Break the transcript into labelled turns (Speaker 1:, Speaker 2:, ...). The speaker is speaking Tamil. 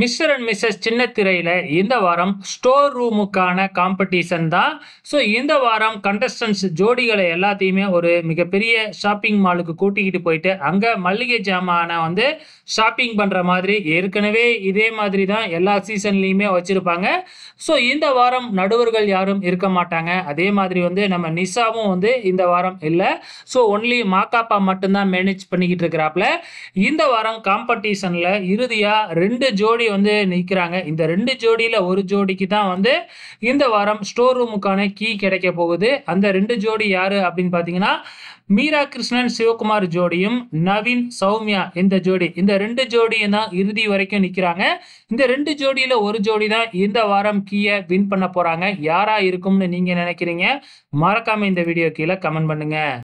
Speaker 1: மிஸ்டர் அண்ட் மிஸ்ஸஸ் சின்ன திரையில் இந்த வாரம் ஸ்டோர் ரூமுக்கான காம்படிஷன் தான் ஸோ இந்த வாரம் கண்டஸ்டன்ஸ் ஜோடிகளை எல்லாத்தையுமே ஒரு மிகப்பெரிய ஷாப்பிங் மாலுக்கு கூட்டிக்கிட்டு போயிட்டு அங்கே மல்லிகை ஜாமான வந்து ஷாப்பிங் பண்ணுற மாதிரி ஏற்கனவே இதே மாதிரி தான் எல்லா சீசன்லேயுமே வச்சுருப்பாங்க ஸோ இந்த வாரம் நடுவர்கள் யாரும் இருக்க மாட்டாங்க அதே மாதிரி வந்து நம்ம நிஷாவும் வந்து இந்த வாரம் இல்லை ஸோ ஒன்லி மாக்காப்பா மட்டும்தான் மேனேஜ் பண்ணிக்கிட்டு இருக்கிறாப்புல இந்த வாரம் காம்படிஷனில் இறுதியாக ரெண்டு ஜோடி ஜோடி வந்து நிற்கிறாங்க இந்த ரெண்டு ஜோடியில் ஒரு ஜோடிக்கு தான் வந்து இந்த வாரம் ஸ்டோர் ரூமுக்கான கீ கிடைக்க போகுது அந்த ரெண்டு ஜோடி யார் அப்படின்னு பார்த்தீங்கன்னா மீரா கிருஷ்ணன் சிவகுமார் ஜோடியும் நவீன் சௌமியா இந்த ஜோடி இந்த ரெண்டு ஜோடியும் தான் இறுதி வரைக்கும் நிற்கிறாங்க இந்த ரெண்டு ஜோடியில் ஒரு ஜோடி தான் இந்த வாரம் கீயை வின் பண்ண போகிறாங்க யாராக இருக்கும்னு நீங்கள் நினைக்கிறீங்க மறக்காமல் இந்த வீடியோ கீழே கமெண்ட் பண்ணுங்கள்